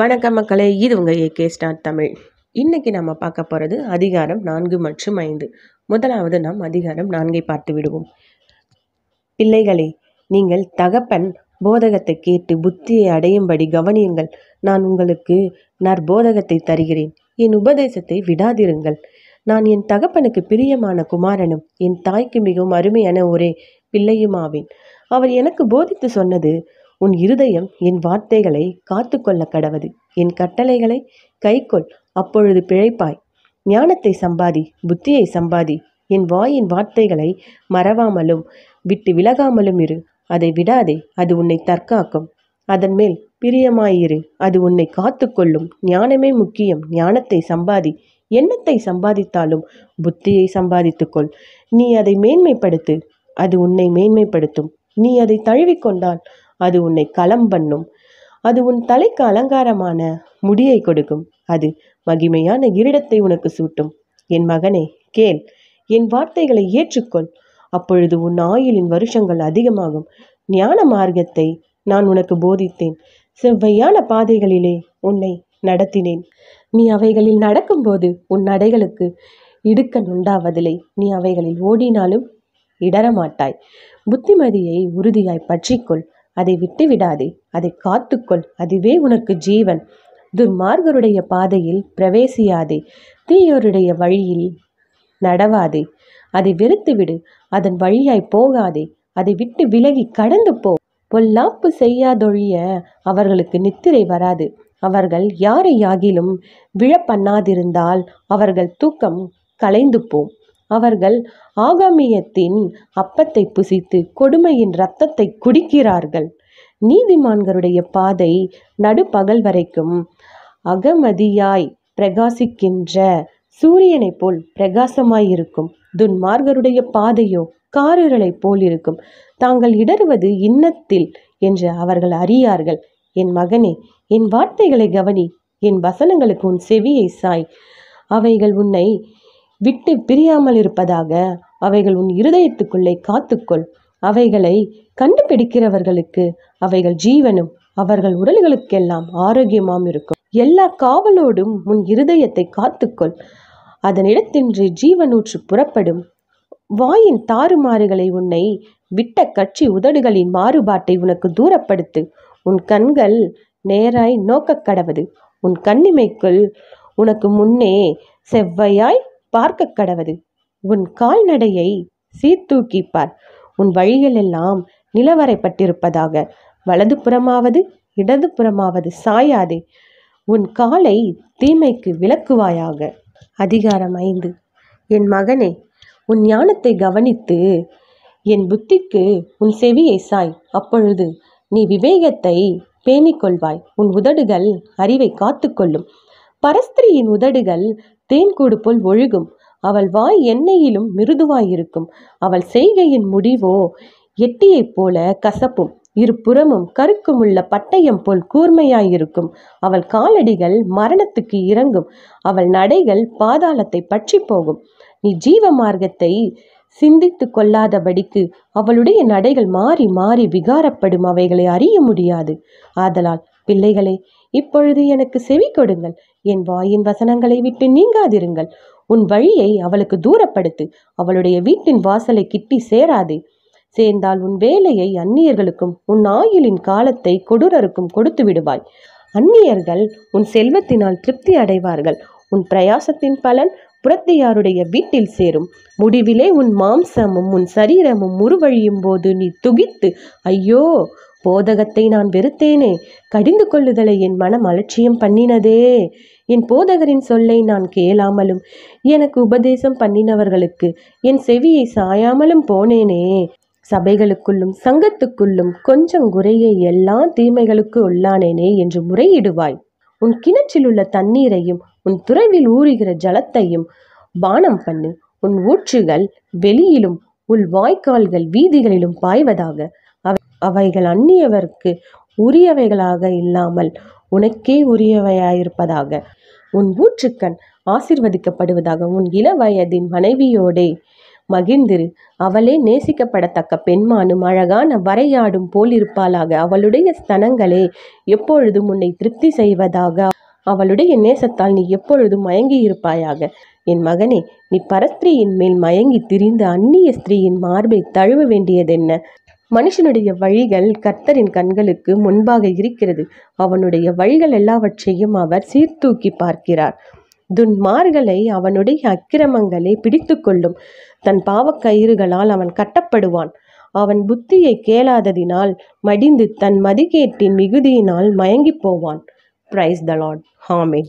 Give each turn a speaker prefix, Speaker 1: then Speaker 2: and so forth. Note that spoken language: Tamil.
Speaker 1: வணக்கம் மக்களே இது உங்கள் கே ஸ்டார் தமிழ் இன்றைக்கி நம்ம பார்க்க போகிறது அதிகாரம் நான்கு மற்றும் ஐந்து முதலாவது நாம் அதிகாரம் நான்கை பார்த்து விடுவோம் பிள்ளைகளே நீங்கள் தகப்பன் போதகத்தை கேட்டு புத்தியை அடையும்படி கவனியுங்கள் நான் உங்களுக்கு நற்போதகத்தை தருகிறேன் என் உபதேசத்தை விடாதிருங்கள் நான் என் தகப்பனுக்கு பிரியமான குமாரனும் என் தாய்க்கு மிகவும் அருமையான ஒரே பிள்ளையுமாவேன் அவர் எனக்கு போதித்து சொன்னது உன் இருதயம் என் வார்த்தைகளை காத்து கொள்ள கடவது என் கட்டளைகளை கைக்கொள் அப்பொழுது பிழைப்பாய் ஞானத்தை சம்பாதி புத்தியை சம்பாதி என் வாயின் வார்த்தைகளை மறவாமலும் விட்டு விலகாமலும் இரு அதை விடாதே அது உன்னை தற்காக்கும் அதன் மேல் பிரியமாயிரு அது உன்னை காத்துக்கொள்ளும் ஞானமே முக்கியம் ஞானத்தை சம்பாதி எண்ணத்தை சம்பாதித்தாலும் புத்தியை சம்பாதித்துக்கொள் நீ அதை மேன்மைப்படுத்து அது உன்னை மேன்மைப்படுத்தும் நீ அதை தழுவிக்கொண்டால் அது உன்னை களம் பண்ணும் அது உன் தலைக்கு அலங்காரமான முடியை கொடுக்கும் அது மகிமையான இருடத்தை உனக்கு சூட்டும் என் மகனே கேள் என் வார்த்தைகளை ஏற்றுக்கொள் அப்பொழுது உன் ஆயுளின் வருஷங்கள் அதிகமாகும் ஞான மார்க்கத்தை நான் உனக்கு போதித்தேன் செவ்வையான பாதைகளிலே உன்னை நடத்தினேன் நீ அவைகளில் நடக்கும்போது உன் நடைகளுக்கு இடுக்கன் உண்டாவதில்லை நீ அவைகளில் ஓடினாலும் இடரமாட்டாய் புத்திமதியை உறுதியாய் பற்றிக்கொள் அதை விட்டுவிடாதே அதை காத்துக்கொள் அதுவே உனக்கு ஜீவன் துர்மார்கருடைய பாதையில் பிரவேசியாதே தீயோருடைய வழியில் நடவாதே அதை வெறுத்துவிடு அதன் வழியாய் போகாதே அதை விட்டு விலகி கடந்து போ பொல்லாப்பு செய்யாதொழிய அவர்களுக்கு நித்திரை வராது அவர்கள் யாரையாகிலும் விழப்பண்ணாதிருந்தால் அவர்கள் தூக்கம் கலைந்து போம் அவர்கள் ஆகாமியத்தின் அப்பத்தை புசித்து கொடுமையின் இரத்தத்தை குடிக்கிறார்கள் நீதிமான்களுடைய பாதை நடுப்பகல் வரைக்கும் அகமதியாய் பிரகாசிக்கின்ற சூரியனைப் போல் பிரகாசமாயிருக்கும் துன்மார்கருடைய பாதையோ காரர்களைப் போல் இருக்கும் தாங்கள் இடறுவது இன்னத்தில் என்று அவர்கள் அறியார்கள் என் மகனே என் வார்த்தைகளை கவனி என் வசனங்களுக்கு உன் செவியை சாய் அவைகள் உன்னை விட்டு பிரியாமல் இருப்பதாக அவைகள் உன் இருதயத்துக்குள்ளே காத்துக்கொள் அவைகளை கண்டுபிடிக்கிறவர்களுக்கு அவைகள் ஜீவனும் அவர்கள் உடல்களுக்கெல்லாம் ஆரோக்கியமாம் இருக்கும் எல்லா காவலோடும் உன் இருதயத்தை காத்துக்கொள் அதனிடத்தின்றி ஜீவனூற்று புறப்படும் வாயின் தாறுமாறுகளை உன்னை விட்ட கட்சி உதடுகளின் மாறுபாட்டை உனக்கு தூரப்படுத்து உன் கண்கள் நேராய் நோக்கக் கடவது உன் கண்ணிமைக்குள் உனக்கு முன்னே செவ்வையாய் பார்க்க கடவது உன் கால்நடையை சீர்தூக்கிப்பார் உன் வழிகளெல்லாம் நிலவரைப்பட்டிருப்பதாக வலது புறமாவது இடது புறமாவது சாயாதே உன் காலை தீமைக்கு விளக்குவாயாக அதிகாரம் ஐந்து என் மகனே உன் ஞானத்தை கவனித்து என் புத்திக்கு உன் செவியை சாய் அப்பொழுது நீ விவேகத்தை பேணிக்கொள்வாய் உன் உதடுகள் அறிவை காத்துக்கொள்ளும் பரஸ்திரியின் உதடுகள் தேன்கூடு போல் ஒழுகும் அவள் வாய் எண்ணெயிலும் மிருதுவாயிருக்கும் அவள் செய்கையின் முடிவோ எட்டியைப் போல கசப்பும் இருபுறமும் கருக்குமுள்ள பட்டயம் போல் கூர்மையாயிருக்கும் அவள் காலடிகள் மரணத்துக்கு இறங்கும் அவள் நடைகள் பாதாளத்தை பற்றி போகும் நீ ஜீவ மார்க்கத்தை சிந்தித்து கொள்ளாதபடிக்கு அவளுடைய நடைகள் மாறி மாறி விகாரப்படும் அவைகளை அறிய முடியாது ஆதலால் பிள்ளைகளே இப்பொழுது எனக்கு செவி கொடுங்கள் என் வாயின் வசனங்களை விட்டு நீங்காதிருங்கள் உன் வழியை அவளுக்கு தூரப்படுத்து அவளுடைய வீட்டின் வாசலை கிட்டி சேராதே சேர்ந்தால் உன் வேலையை அந்நியர்களுக்கும் உன் ஆயுளின் காலத்தை கொடூரருக்கும் கொடுத்து விடுவாய் அந்நியர்கள் உன் செல்வத்தினால் திருப்தி அடைவார்கள் உன் பிரயாசத்தின் பலன் புரத்தியாருடைய வீட்டில் சேரும் முடிவிலே உன் மாம்சமும் உன் சரீரமும் உருவழியும் போது நீ துகித்து ஐயோ போதகத்தை நான் வெறுத்தேனே கடிந்து கொள்ளுதலை என் மனம் அலட்சியம் பண்ணினதே என் போதகரின் சொல்லை நான் கேளாமலும் எனக்கு உபதேசம் பண்ணினவர்களுக்கு என் செவியை சாயாமலும் போனேனே சபைகளுக்குள்ளும் சங்கத்துக்குள்ளும் கொஞ்சம் குறைய எல்லா தீமைகளுக்கு உள்ளானேனே என்று முறையிடுவாய் உன் கிணற்றில் உள்ள தண்ணீரையும் உன் துறவில் ஊறுகிற ஜலத்தையும் பானம் பண்ணு உன் ஊற்றுகள் வெளியிலும் உள் வாய்க்கால்கள் வீதிகளிலும் பாய்வதாக அவைகள் அந்நியவர்க்கு உரியவைகளாக இல்லாமல் உனக்கே உரியவையாயிருப்பதாக உன் ஊற்றுக்கண் ஆசிர்வதிக்கப்படுவதாக உன் இள வயதின் மனைவியோடே மகிழ்ந்திரு அவளே நேசிக்கப்படத்தக்க பெண்மானும் அழகான வரையாடும் போலிருப்பாளாக அவளுடைய ஸ்தனங்களே எப்பொழுதும் உன்னை திருப்தி செய்வதாக அவளுடைய நேசத்தால் நீ எப்பொழுதும் மயங்கி இருப்பாயாக என் மகனே நீ பரஸ்திரியின் மேல் மயங்கி திரிந்து அந்நிய ஸ்திரீயின் மார்பை தழுவ வேண்டியதென்ன மனுஷனுடைய வழிகள் கர்த்தரின் கண்களுக்கு முன்பாக இருக்கிறது அவனுடைய வழிகள் எல்லாவற்றையும் அவர் சீர்தூக்கி பார்க்கிறார் துன்மார்களை அவனுடைய அக்கிரமங்களை பிடித்து கொள்ளும் தன் பாவக்கயிறுகளால் அவன் கட்டப்படுவான் அவன் புத்தியை கேளாததினால் மடிந்து தன் மதிகேட்டின் மிகுதியினால் மயங்கி போவான் பிரைஸ் த லார்ட் ஹாமே